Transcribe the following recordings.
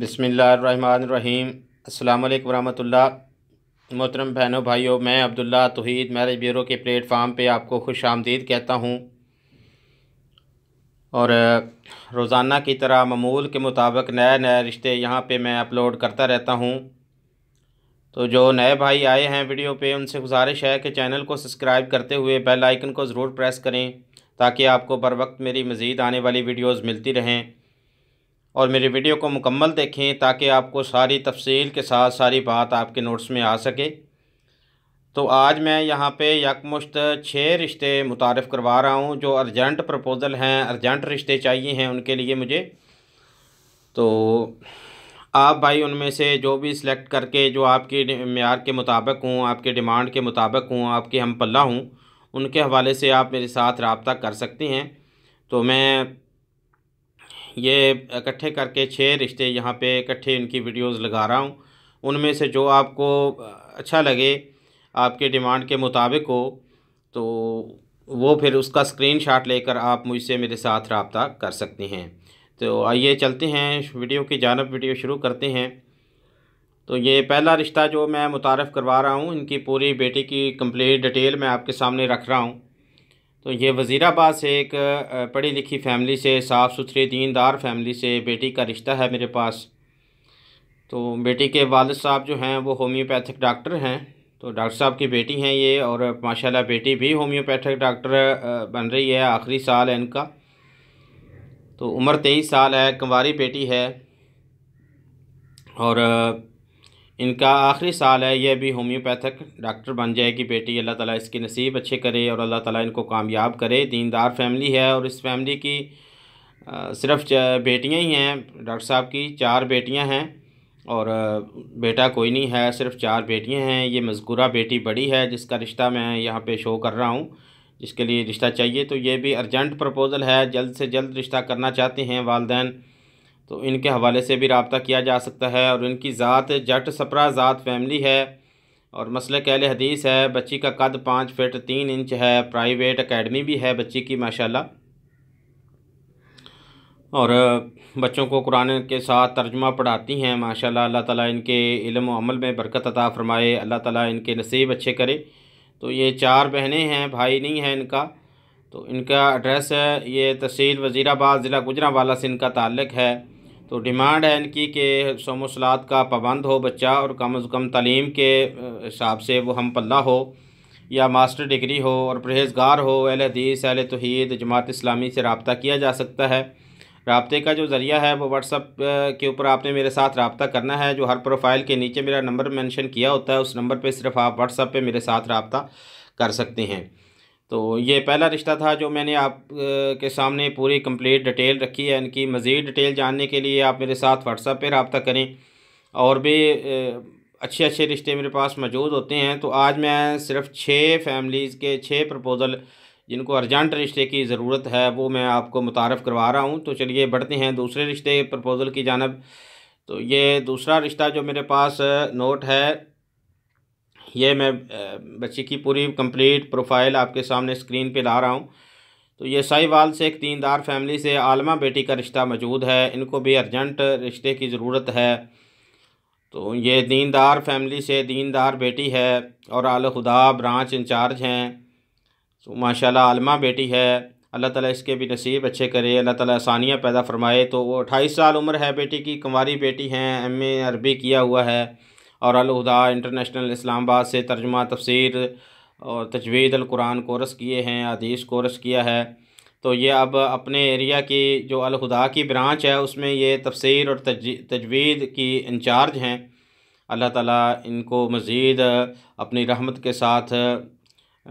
बिसमीम् अल्लाम वरहमतुल्ला मोहतरम बहनों भाइयों मैं अब्दुल्ला तोहद मैरिज ब्यूरो के प्लेटफार्म पे आपको खुश आमदीद कहता हूँ और रोज़ाना की तरह ममूल के मुताबिक नए नए रिश्ते यहाँ पे मैं अपलोड करता रहता हूँ तो जो नए भाई आए हैं वीडियो पे उनसे गुजारिश है कि चैनल को सब्सक्राइब करते हुए बेल आइकन को ज़रूर प्रेस करें ताकि आपको बर वक्त मेरी मज़ीद आने वाली वीडियोज़ मिलती रहें और मेरी वीडियो को मुकम्मल देखें ताकि आपको सारी तफसील के साथ सारी बात आपके नोट्स में आ सके तो आज मैं यहाँ पे यकमुश्त छः रिश्ते मुतारफ़ करवा रहा हूँ जो अर्जेंट प्रपोज़ल हैं अर्जेंट रिश्ते चाहिए हैं उनके लिए मुझे तो आप भाई उनमें से जो भी सिलेक्ट करके जो आपकी मैार के मुताबिक हूँ आपके डिमांड के मुताबिक हूँ आपके हम पल्ला हूँ उनके हवाले से आप मेरे साथ रबता कर सकते हैं तो मैं ये इकट्ठे करके छः रिश्ते यहाँ पे इकट्ठे इनकी वीडियोस लगा रहा हूँ उनमें से जो आपको अच्छा लगे आपके डिमांड के मुताबिक हो तो वो फिर उसका स्क्रीन शॉट लेकर आप मुझसे मेरे साथ रबता कर सकते हैं तो आइए चलते हैं वीडियो की जानब वीडियो शुरू करते हैं तो ये पहला रिश्ता जो मैं मुतारफ़ करवा रहा हूँ इनकी पूरी बेटी की कंप्लीट डिटेल मैं आपके सामने रख रहा हूँ तो ये वज़ीराबाद से एक पढ़ी लिखी फ़ैमिली से साफ़ सुथरी दीनदार फैमिली से बेटी का रिश्ता है मेरे पास तो बेटी के वालद साहब जो हैं वो होम्योपैथिक डॉक्टर हैं तो डॉक्टर साहब की बेटी हैं ये और माशाल्लाह बेटी भी होम्योपैथिक डॉक्टर बन रही है आखिरी साल है इनका तो उम्र तेईस साल है कंवारी बेटी है और इनका आखिरी साल है यह भी होम्योपैथिक डॉक्टर बन जाए कि बेटी अल्लाह ताला इसके नसीब अच्छे करे और अल्लाह ताला इनको कामयाब करे दीनदार फैमिली है और इस फैमिली की सिर्फ बेटियां ही हैं डॉक्टर साहब की चार बेटियां हैं और बेटा कोई नहीं है सिर्फ चार बेटियां हैं ये मजकूरा बेटी बड़ी है जिसका रिश्ता मैं यहाँ पर शो कर रहा हूँ जिसके लिए रिश्ता चाहिए तो ये भी अर्जेंट प्रपोज़ल है जल्द से जल्द रिश्ता करना चाहते हैं वालदेन तो इनके हवाले से भी रबता किया जा सकता है और इनकी ज़ात जट सपरा ज़ात फैमिली है और मसल कहल हदीस है बच्ची का कद पाँच फिट तीन इंच है प्राइवेट अकेडमी भी है बच्ची की माशाला और बच्चों को कुरान के साथ तर्जमा पढ़ाती हैं माशाल्लाह अल्लाह ताला इनके इल्म अमल में बरकत अता फ़रमाए अल्लाह ताला इनके नसीब अच्छे करे तो ये चार बहनें हैं भाई नहीं हैं इनका तो इनका एड्रेस है ये तहसील वज़ीराबाद ज़िला गुजरावाला से इनका ताल्लक है तो डिमांड है इनकी कि सोमसलात का पाबंद हो बच्चा और कम अज़ कम तलीम के हिसाब से वो हम पल्ला हो या मास्टर डिग्री हो और परहेजगार हो अहल हदीस अहल तोहद जमात इस्लामी से रबता किया जा सकता है रबते का जो ज़रिया है वो व्हाट्सअप के ऊपर आपने मेरे साथ रबता करना है जो हर प्रोफाइल के नीचे मेरा नंबर मैंशन किया होता है उस नंबर पर सिर्फ आप व्हाट्सअप पर मेरे साथ रबता कर सकते हैं तो ये पहला रिश्ता था जो मैंने आप के सामने पूरी कंप्लीट डिटेल रखी है इनकी मज़ीद डिटेल जानने के लिए आप मेरे साथ व्हाट्सएप पर रबता करें और भी अच्छे अच्छे रिश्ते मेरे पास मौजूद होते हैं तो आज मैं सिर्फ छः फैमिलीज़ के छः प्रपोज़ल जिनको अर्जेंट रिश्ते की ज़रूरत है वो मैं आपको मुतारफ़ करवा रहा हूँ तो चलिए बढ़ते हैं दूसरे रिश्ते प्रपोज़ल की जानब तो ये दूसरा रिश्ता जो मेरे पास नोट है ये मैं बच्चे की पूरी कंप्लीट प्रोफाइल आपके सामने स्क्रीन पे ला रहा हूँ तो ये साहिवाल से एक तीनदार फैमिली से आलमा बेटी का रिश्ता मौजूद है इनको भी अर्जेंट रिश्ते की ज़रूरत है तो ये दीनदार फैमिली से दीनदार बेटी है और खुदा ब्रांच इंचार्ज हैं तो माशाल्लाह आलमा बेटी है अल्लाह ताला इसके भी नसीब अच्छे करे अल्लाह ताला आसानियाँ पैदा फरमाए तो वो अट्ठाईस साल उम्र है बेटी की कंवारी बेटी हैं एम अरबी किया हुआ है और अलहदा इंटरनेशनल इस्लामाबाद से तर्जुमा तफसर और तजवीद कुरान कोरस किए हैं आदेश कोरस किया है तो ये अब अपने एरिया की जो अलहदा की ब्रांच है उसमें ये तफसर और तज तजवीद की इंचार्ज हैं अल्लाह ताला इनको मज़ीद अपनी रहमत के साथ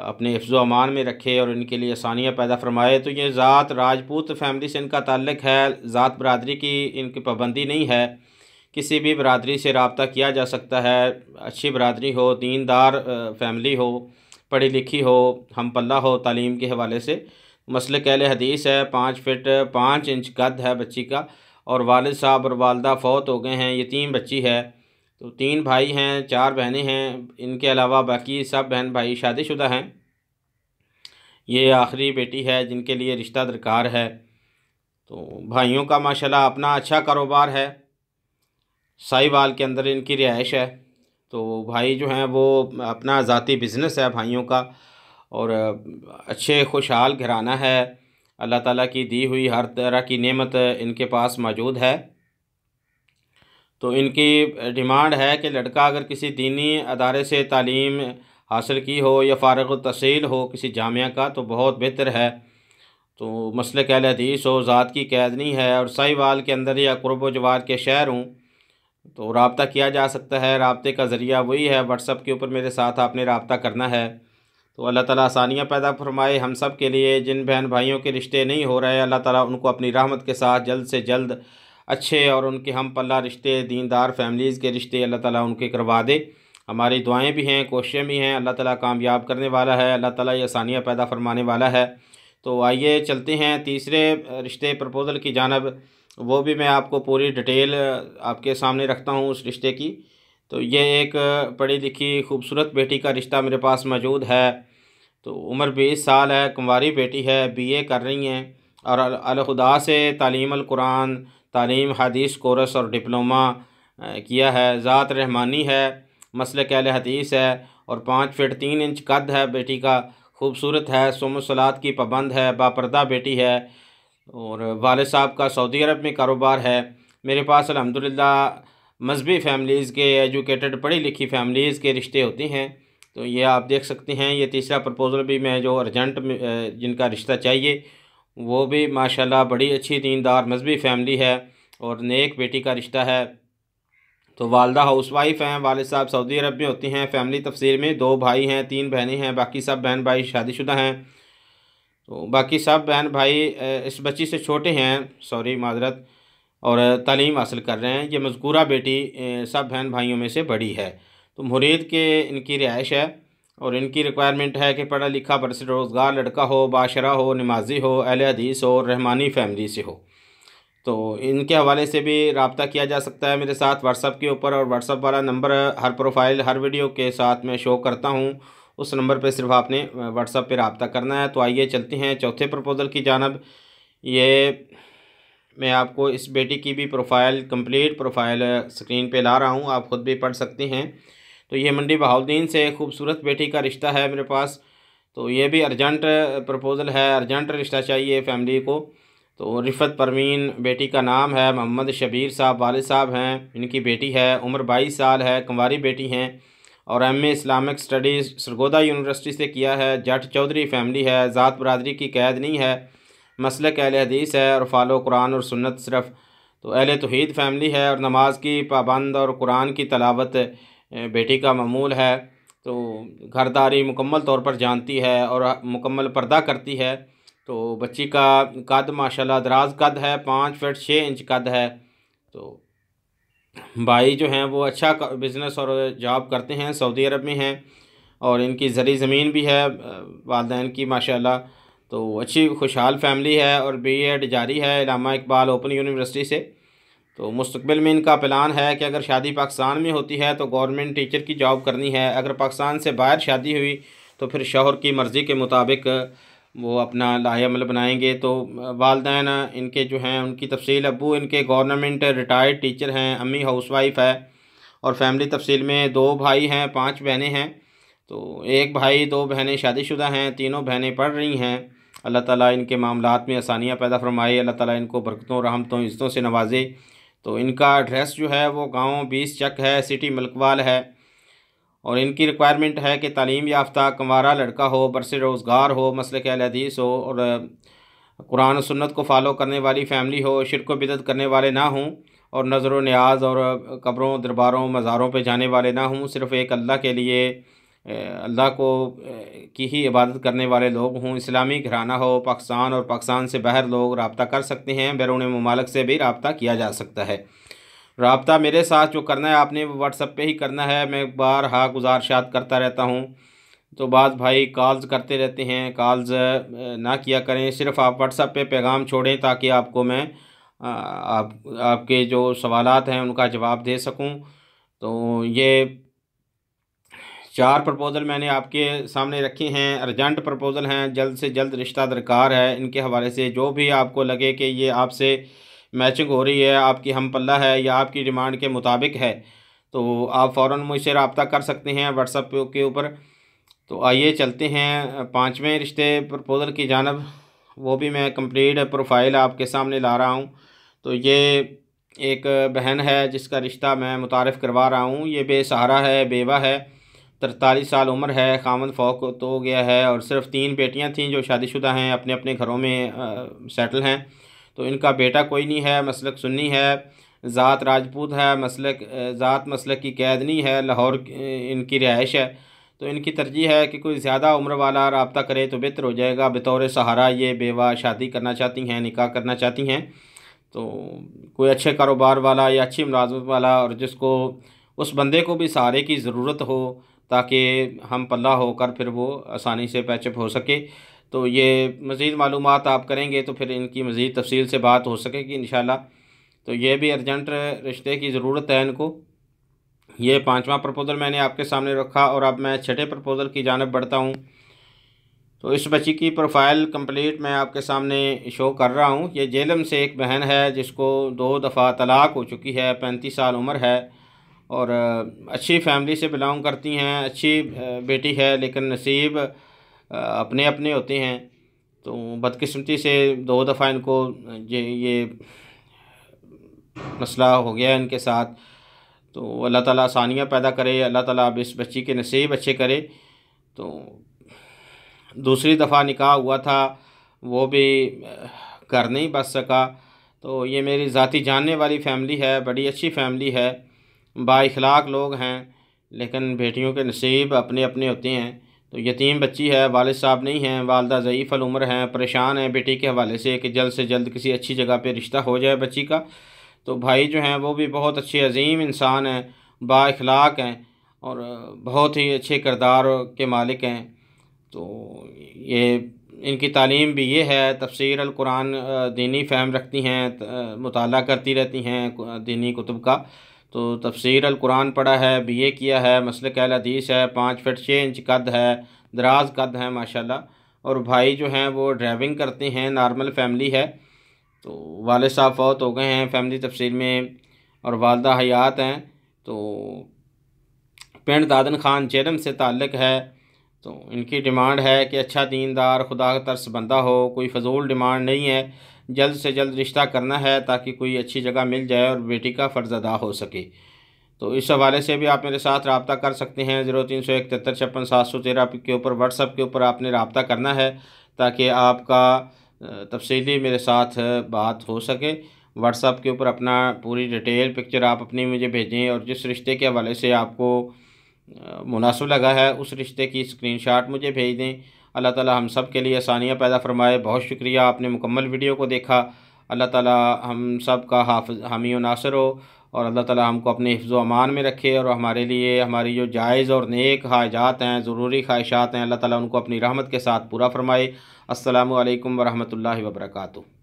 अपने अमान में रखे और इनके लिए आसानियाँ पैदा फरमाए तो ये ज़ात राजपूत फैमिली से इनका ताल्लक है ज़ात बरदरी की इनकी पाबंदी नहीं है किसी भी बरदरी से रबता किया जा सकता है अच्छी बरदरी हो दीनदार फैमिली हो पढ़ी लिखी हो हम पल्ला हो तालीम के हवाले से मसल कहल हदीस है पाँच फिट पाँच इंच कद है बच्ची का और वालद साहब और वालदा फौत हो गए हैं यतीम बच्ची है तो तीन भाई हैं चार बहनें हैं इनके अलावा बाकी सब बहन भाई शादीशुदा हैं ये आखिरी बेटी है जिनके लिए रिश्ता दरकार है तो भाइयों का माशाल्लाह अपना अच्छा कारोबार है साहिवाल के अंदर इनकी रिहाइश है तो भाई जो हैं वो अपना ज़ाती बिज़नेस है भाइयों का और अच्छे खुशहाल घराना है अल्लाह ताला की दी हुई हर तरह की नेमत इनके पास मौजूद है तो इनकी डिमांड है कि लड़का अगर किसी दीनी अदारे से तालीम हासिल की हो या फ़ारग तहसील हो किसी जामिया का तो बहुत बेहतर है तो मसल कहल हदीस हो ज़ात की कैद नहीं है और साहिवाल के अंदर या कुरब जवार के शहर हूँ तो रबता किया जा सकता है रबते का ज़रिया वही है व्हाट्सअप के ऊपर मेरे साथ आपने रबता करना है तो अल्लाह ताला आसानियाँ पैदा फरमाए हम सब के लिए जिन बहन भाइयों के रिश्ते नहीं हो रहे अल्लाह ताला उनको अपनी रहमत के साथ जल्द से जल्द अच्छे और उनके हम पल्ला रिश्ते दीनदार फैमिलीज़ के रिश्ते अल्लाह ताला उनके करवा दे हमारी दुआएं भी हैं कोशिशें भी हैं अल्लाह ताला कामयाब करने वाला है अल्लाह ताली ये आसानियाँ पैदा फरमाने वाला है तो आइए चलते हैं तीसरे रिश्ते प्रपोज़ल की जानब वो भी मैं आपको पूरी डिटेल आपके सामने रखता हूँ उस रिश्ते की तो ये एक पढ़ी लिखी खूबसूरत बेटी का रिश्ता मेरे पास मौजूद है तो उम्र बीस साल है कुंवारी बेटी है बीए कर रही हैं और अलखुदा से तालीम कुरान तालीम हदीस कोरस और डिप्लोमा किया है ज़ात रहमानी है मसल कैल हदीस है और पाँच फिट तीन इंच कद है बेटी का खूबसूरत है सलाद की पाबंद है बापरदा बेटी है और वाले साहब का सऊदी अरब में कारोबार है मेरे पास अलहमदिल्ला मजहबी फैमिलीज़ के एजुकेटेड पढ़ी लिखी फैमिलीज़ के रिश्ते होते हैं तो ये आप देख सकते हैं ये तीसरा प्रपोज़ल भी मैं जो अर्जेंट जिनका रिश्ता चाहिए वो भी माशाल्लाह बड़ी अच्छी दीनदार मजहबी फैमिली है और नेक बेटी का रिश्ता है तो वालदा हाउस वाइफ हैं वाले साहब सऊदी अरब में होती हैं फैमिली तफसीर में दो भाई हैं तीन बहनें हैं बाकी सब बहन भाई शादीशुदा हैं तो बाकी सब बहन भाई इस बच्ची से छोटे हैं सॉरी माजरत और तालीम हासिल कर रहे हैं ये मजकूरा बेटी सब बहन भाइयों में से बड़ी है तो मुरीद के इनकी रिहाइश है और इनकी रिक्वायरमेंट है कि पढ़ा लिखा बरस रोज़गार लड़का हो बाशरा हो नमाजी हो अहल हदीस हो रहमानी फैमिली से हो तो इनके हवाले से भी रबता किया जा सकता है मेरे साथ व्हाट्सअप के ऊपर और व्हाट्सअप वाला नंबर हर प्रोफाइल हर वीडियो के साथ मैं शो करता हूँ उस नंबर पर सिर्फ आपने व्हाट्सअप पर रबता करना है तो आइए चलते हैं चौथे प्रपोज़ल की जानब ये मैं आपको इस बेटी की भी प्रोफाइल कंप्लीट प्रोफाइल स्क्रीन पे ला रहा हूँ आप ख़ुद भी पढ़ सकते हैं तो ये मंडी बहाउद्दीन से खूबसूरत बेटी का रिश्ता है मेरे पास तो ये भी अर्जेंट प्रपोज़ल है अर्जेंट रिश्ता चाहिए फैमिली को तो रिफत परवीन बेटी का नाम है मोहम्मद शबीर साहब वाले साहब हैं इनकी बेटी है उम्र बाईस साल है कंवारी बेटी हैं और M Islamic studies Sargodha university से किया है जट चौधरी फैमिली है ज़ात बरदरी की कैद नहीं है मसल अहल हदीस है और फ़ालो कुरान और सुन्नत सिर्फ तो अहल तोहद फैमिली है और नमाज की पाबंद और कुरान की तलावत बेटी का ममूल है तो घरदारी मुकम्मल तौर पर जानती है और मुकम्मल पर्दा करती है तो बच्ची का कद माशाल्लाह दराज कद है पाँच फिट छः इंच कद है तो भाई जो हैं वो अच्छा बिज़नेस और जॉब करते हैं सऊदी अरब में हैं और इनकी ज़री ज़मीन भी है वालदेन की माशाला तो अच्छी खुशहाल फैमिली है और बी एड जारी है इलामा इकबाल ओपन यूनिवर्सिटी से तो मुस्तबिल में इनका प्लान है कि अगर शादी पाकिस्तान में होती है तो गवर्नमेंट टीचर की जॉब करनी है अगर पाकिस्तान से बाहर शादी हुई तो फिर शोहर की मर्ज़ी के मुताबिक वो अपना लाया मल मतलब बनाएंगे तो वालदेन इनके जो हैं उनकी तफसील अबू इनके गवर्नमेंट रिटायर्ड टीचर हैं अम्मी हाउस वाइफ है और फैमिली तफसील में दो भाई हैं पांच बहनें हैं तो एक भाई दो बहनें शादीशुदा हैं तीनों बहनें पढ़ रही हैं अल्लाह ताला इनके मामलात में आसानियाँ पैदा फरमाए अल्लाह ताला इनको बरकतों रहमतों इज़्ज़तों से नवाजे तो इनका एड्रेस जो है वो गाँव बीस चक है सिटी मलकवाल है और इनकी रिक्वायरमेंट है कि तालीम याफ्ता कंवारा लड़का हो बरस रोज़गार हो मसल के हदीस हो और कुरान सुन्नत को फॉलो करने वाली फैमिली हो शिरक बिदत करने वाले ना हों और नज़र व न्याज और कब्रों दरबारों मज़ारों पर जाने वाले ना हों सिर्फ़ एक अल्लाह के लिए अल्लाह को की ही इबादत करने वाले लोग हों इस्लामी घराना हो पाकिस्तान और पाकिस्तान से बाहर लोग रबता कर सकते हैं बैरून ममालक से भी रबता किया जा सकता है रबता मेरे साथ जो करना है आपने व्हाट्सअप पे ही करना है मैं एक बार हाँ गुजारशात करता रहता हूँ तो बाद भाई कॉल्स करते रहते हैं कॉल्स ना किया करें सिर्फ आप व्हाट्सअप पे पैगाम छोड़ें ताकि आपको मैं आप आपके जो सवाल हैं उनका जवाब दे सकूं तो ये चार प्रपोज़ल मैंने आपके सामने रखे हैं अर्जेंट प्रपोज़ल हैं जल्द से जल्द रिश्ता दरकार है इनके हवाले से जो भी आपको लगे कि ये आपसे मैचिंग हो रही है आपकी हम पल्ला है या आपकी डिमांड के मुताबिक है तो आप फ़ौर मुझसे रबता कर सकते हैं व्हाट्सअप के ऊपर तो आइए चलते हैं पाँचवें रिश्ते प्रपोज़ल की जानब वो भी मैं कंप्लीट प्रोफाइल आपके सामने ला रहा हूँ तो ये एक बहन है जिसका रिश्ता मैं मुतारफ़ करवा रहा हूँ ये बेसहारा है बेवा है तरतालीस साल उम्र है खामन फ़ौक तो गया है और सिर्फ तीन बेटियाँ थीं जो शादीशुदा हैं अपने अपने घरों में आ, सेटल हैं तो इनका बेटा कोई नहीं है मसलक सुन्नी है ज़ात राजपूत है मसलक ज़ात मसलक की कैदनी है लाहौर इनकी रिहाइश है तो इनकी तरजीह है कि कोई ज़्यादा उम्र वाला रबता करे तो बेहतर हो जाएगा बतौर सहारा ये बेवा शादी करना चाहती हैं निकाह करना चाहती हैं तो कोई अच्छे कारोबार वाला या अच्छी मुलाजमत वाला और जिसको उस बंदे को भी सहारे की ज़रूरत हो ताकि हम पल्ला होकर फिर वो आसानी से पैचअप हो सके तो ये मज़ीद मालूम आप करेंगे तो फिर इनकी मज़ीद तफसील से बात हो सकेगी इन तो ये भी अर्जेंट रिश्ते की ज़रूरत है इनको ये पाँचवा प्रपोज़ल मैंने आपके सामने रखा और अब मैं छठे प्रपोज़ल की जानब बढ़ता हूँ तो इस बच्ची की प्रोफाइल कंप्लीट मैं आपके सामने शो कर रहा हूँ ये जेलम से एक बहन है जिसको दो दफ़ा तलाक हो चुकी है पैंतीस साल उम्र है और अच्छी फैमिली से बिलोंग करती हैं अच्छी बेटी है लेकिन नसीब अपने अपने होते हैं तो बदकिस्मती से दो दफ़ा इनको ये ये मसला हो गया इनके साथ तो अल्लाह ताला आसानियाँ पैदा करे अल्लाह ताला अब इस बच्ची के नसीब अच्छे करे तो दूसरी दफ़ा निकाह हुआ था वो भी घर नहीं बच सका तो ये मेरी ज़ाती जानने वाली फैमिली है बड़ी अच्छी फैमिली है बाखलाक लोग हैं लेकिन बेटियों के नसीब अपने अपने होते हैं तो यतीम बच्ची है वालद साहब नहीं हैं वालदा ज़यीफ़ उम्र हैं परेशान हैं बेटी के हवाले से कि जल्द से जल्द किसी अच्छी जगह पर रिश्ता हो जाए बच्ची का तो भाई जो हैं वो भी बहुत अच्छे अजीम इंसान हैं बाखलाक हैं और बहुत ही अच्छे करदार के मालिक हैं तो ये इनकी तालीम भी ये है तफसर कुरान दीनी फ़हम रखती हैं मुताल करती रहती हैं दीनी कुतुब का तो तफसर कुरान पढ़ा है बी ए किया है मसल कैल हदीस है पाँच फिट छः इंच कद है दराज कद है माशाल्लाह और भाई जो हैं वो ड्राइविंग करते हैं नॉर्मल फैमिली है तो वाल साहब फौत हो गए हैं फैमिली तफसर में और वालदा हयात हैं तो पेंड दादन खान चेरम से ताल्लक है तो इनकी डिमांड है कि अच्छा दीनदार खुदा तरस बंदा हो कोई फजूल डिमांड नहीं है जल्द से जल्द रिश्ता करना है ताकि कोई अच्छी जगह मिल जाए और बेटी का फ़र्ज़ अदा हो सके तो इस हवाले से भी आप मेरे साथ रबता कर सकते हैं ज़ीरो तीन सौ इकहत्तर छप्पन सात सौ तेरह के ऊपर व्हाट्सअप के ऊपर आपने रबता करना है ताकि आपका तफसीली मेरे साथ बात हो सके व्हाट्सअप के ऊपर अपना पूरी डिटेल पिक्चर आप अपनी मुझे भेजें और जिस रिश्ते के हवाले से आपको मुनासिब लगा है उस रिश्ते की स्क्रीनशॉट मुझे भेज दें अल्लाह ताला हम सब के लिए आसानियाँ पैदा फरमाए बहुत शुक्रिया आपने मुकम्मल वीडियो को देखा अल्लाह ताला हम सब का हाफ हामी नासर हो और अल्लाह ताला हमको अपने हिफ्ज़ अमान में रखे और हमारे लिए हमारी जो जायज़ और नेक हाजात हैं ज़रूरी ख्वाहिशात हैं अल्लाह ताला उनको अपनी रहमत के साथ पूरा फरमाए असलकम वरहमल वर्का